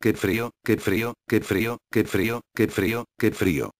qué frío, qué frío, qué frío, qué frío, qué frío, qué frío,